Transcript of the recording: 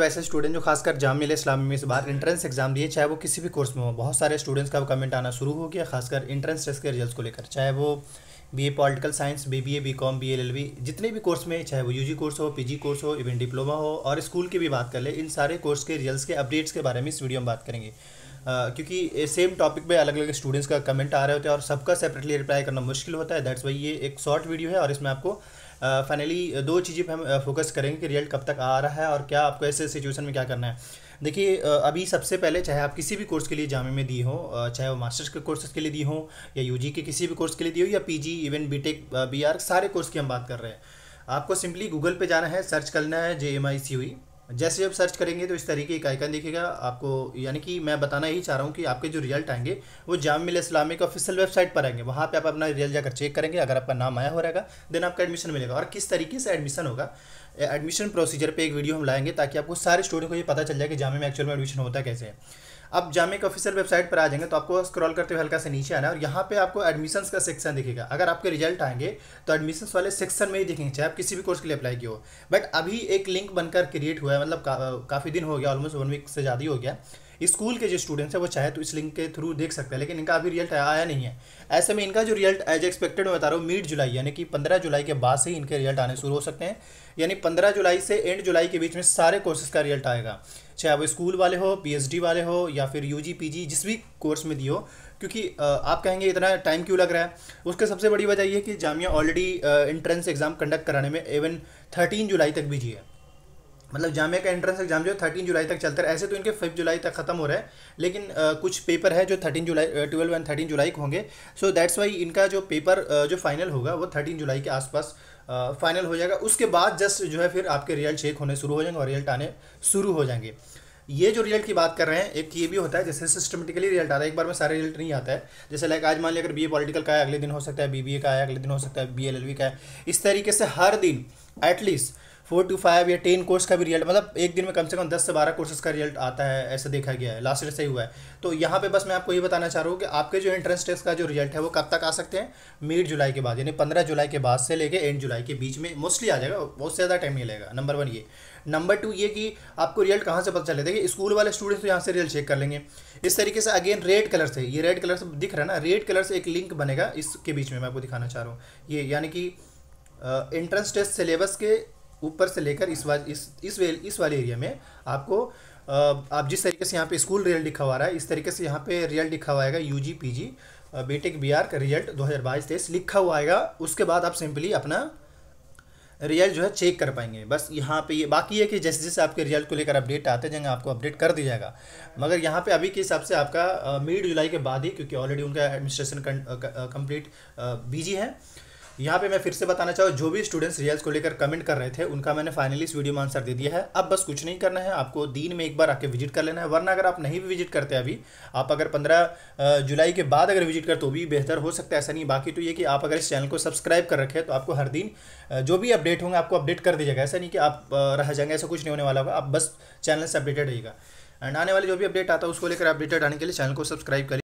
तो ऐसे स्टूडेंट जो खासकर जामिया इस्लामी में इस बार एंट्रेंस एग्जाम दिए चाहे वो किसी भी कोर्स में हो बहुत सारे स्टूडेंट्स का कमेंट आना शुरू हो गया खासकर एंट्रेंस टेस्ट के रिजल्ट को लेकर चाहे वो B A political science B B A B Com B L L B जितने भी कोर्स में चाहे वो यू जी कोर्स हो पी जी कोर्स हो इवन डिप्लोमा हो और स्कूल की भी बात कर ले इन सारे कोर्स के रिजल्ट के अपडेट्स के बारे में इस वीडियो में बात करेंगे क्योंकि सेम टॉपिक पे अलग अलग स्टूडेंट्स का कमेंट आ रहे होते हैं और सबका सेपरेटली रिप्लाई करना मुश्किल होता है दैट्स वाई ये एक शॉर्ट वीडियो है और इसमें आपको फाइनली दो चीज़ें पर हम फोकस करेंगे कि रिजल्ट कब तक आ रहा है और क्या आपको ऐसे सिचुएशन में क्या करना है देखिए अभी सबसे पहले चाहे आप किसी भी कोर्स के लिए जामे में दी हो चाहे वो मास्टर्स के कोर्सेज के लिए दी हो या यूजी के किसी भी कोर्स के लिए दी हो या पीजी इवन बीटेक बीआर सारे कोर्स की हम बात कर रहे हैं आपको सिंपली गूगल पे जाना है सर्च करना है जे एम आई सी हुई जैसे जब सर्च करेंगे तो इस तरीके का आइकन दिखेगा आपको यानी कि मैं बताना ही चाह रहा हूँ कि आपके जो रिजल्ट आएंगे वो जाम मिल इस्लामिक ऑफिशियल वेबसाइट पर आएंगे वहाँ पे आप अपना रिजल्ट जाकर चेक करेंगे अगर आपका नाम आया हो रहेगा देन आपका एडमिशन मिलेगा और किस तरीके से एडमिशन होगा एडमिशन प्रोसीजर पर एक वीडियो हम लाएंगे ताकि आपको सारे स्टूडेंट को ये पता चल जाए कि जामे में एक्चुअल में एडमिशन होता कैसे है अब जामे के ऑफिशियल वेबसाइट पर आ जाएंगे तो आपको स्क्रॉल करते हुए हल्का से नीचे आना है और यहाँ पे आपको एडमिशंस का सेक्शन दिखेगा अगर आपके रिजल्ट आएंगे तो एडमिशंस वाले सेक्शन में ही दिखेंगे चाहे आप किसी भी कोर्स के लिए अप्लाई किए हो बट अभी एक लिंक बनकर क्रिएट हुआ है मतलब का, काफ़ी दिन हो गया ऑलमोस्ट वन वीक से ज़्यादा ही हो गया स्कूल के जो स्टूडेंट्स हैं वो चाहे तो इस लिंक के थ्रू देख सकते हैं लेकिन इनका अभी रिजल्ट आया नहीं है ऐसे में इनका जो रिजल्ट एज एक्सपेक्टेड मैं बता रहा हूँ मिड जुलाई यानी कि पंद्रह जुलाई के बाद से ही इनके रिजल्ट आने शुरू हो सकते हैं यानी पंद्रह जुलाई से एंड जुलाई के बीच में सारे कोर्सेज का रिजल्ट आएगा चाहे वो स्कूल वाले हो पीएचडी वाले हो या फिर यू पीजी जिस भी कोर्स में दियो क्योंकि आप कहेंगे इतना टाइम क्यों लग रहा है उसका सबसे बड़ी वजह है कि Jamia already entrance exam conduct कराने में इवन थर्टीन जुलाई तक भी जी है मतलब जामे का एंट्रेंस एग्जाम जो थर्टीन जुलाई तक चलता है ऐसे तो इनके फिफ्थ जुलाई तक खत्म हो रहा है लेकिन आ, कुछ पेपर है जो थर्टीन जुलाई ट्वेल्व एंड थर्टीन जुलाई को होंगे सो दैट्स वाई इनका जो पेपर जो फाइनल होगा वो थर्टीन जुलाई के आसपास फाइनल हो जाएगा उसके बाद जस्ट जो है फिर आपके रिजल्ट चेक होने शुरू हो जाएंगे और रिजल्ट आने शुरू हो जाएंगे ये जो रिजल्ट की बात कर रहे हैं एक ये भी होता है जैसे सिस्टमेटिकली रिजल्ट आता है एक बार में सारे रिजल्ट नहीं आता है जैसे लाइक आज मान लिया अगर बी ए पॉलिटिकल का है अगले दिन हो सकता है बी बी ए का है अगले दिन हो सकता है बी एल एल वी का है इस तरीके से हर दिन एटलीस्ट फोर टू फाइव या टेन कोर्स का भी रिजल्ट मतलब एक दिन में कम से कम दस से बारह कोर्सेज का रिजल्ट आता है ऐसा देखा गया है लास्ट ईयर से हुआ है तो यहाँ पे बस मैं आपको ये बताना चाह रहा हूँ कि आपके जो एंट्रेंस टेस्ट का जो रिजल्ट है वो कब तक आ सकते हैं मिड जुलाई के बाद यानी पंद्रह जुलाई के बाद से लेके एंड जुलाई के बीच में मोस्टली आ जाएगा बहुत ज़्यादा टाइम नहीं लगेगा नंबर वन ये नंबर टू ये कि आपको रिजल्ट कहाँ से पता चले देखिए स्कूल वाले स्टूडेंट्स तो यहाँ से रिजल्ट चेक कर लेंगे इस तरीके से अगेन रेड कलर से ये रेड कलर से दिख रहा है ना रेड कलर से एक लिंक बनेगा इसके बीच में मैं आपको दिखाना चाह रहा हूँ ये यानी कि एंट्रेंस टेस्ट सिलेबस के ऊपर से लेकर इस वा, इस इस वे, इस वाले एरिया में आपको आप जिस तरीके से यहाँ पे स्कूल रिजल्ट लिखा हुआ रहा है इस तरीके से यहाँ पे रिजल्ट लिखा हुआ आएगा U G P G tech B R का रिजल्ट दो हज़ार बाईस तेईस लिखा हुआ आएगा उसके बाद आप सिंपली अपना रिजल्ट जो है चेक कर पाएंगे बस यहाँ पे ये बाकी है कि जैसे जैसे आपके रिजल्ट को लेकर अपडेट आते जाएंगे आपको अपडेट कर दिया जाएगा मगर यहाँ पे अभी के हिसाब से आपका मिड जुलाई के बाद ही क्योंकि ऑलरेडी उनका एडमिनिस्ट्रेशन कंप्लीट बीजी है यहाँ पे मैं फिर से बताना चाहूँ जो भी स्टूडेंट्स रियल्स को लेकर कमेंट कर रहे थे उनका मैंने फाइनली इस वीडियो में आंसर दे दिया है अब बस कुछ नहीं करना है आपको दिन में एक बार आके विजिट कर लेना है वरना अगर आप नहीं भी विजिट करते अभी आप अगर पंद्रह जुलाई के बाद अगर विजिट कर तो भी बेहतर हो सकता है ऐसा नहीं बाकी तो ये कि आप अगर इस चैनल को सब्सक्राइब कर रखें तो आपको हर दिन जो भी अपडेट होंगे आपको अपडेट कर दीजिएगा ऐसा नहीं कि आप रह जाएंगे ऐसा कुछ नहीं होने वाला होगा आप बस चैनल से अपडेटेड रहिएगा एंड आने वाले जो भी अपडेट आता है उसको लेकर अपडेटेड आने के लिए चैनल को सब्सक्राइब करिए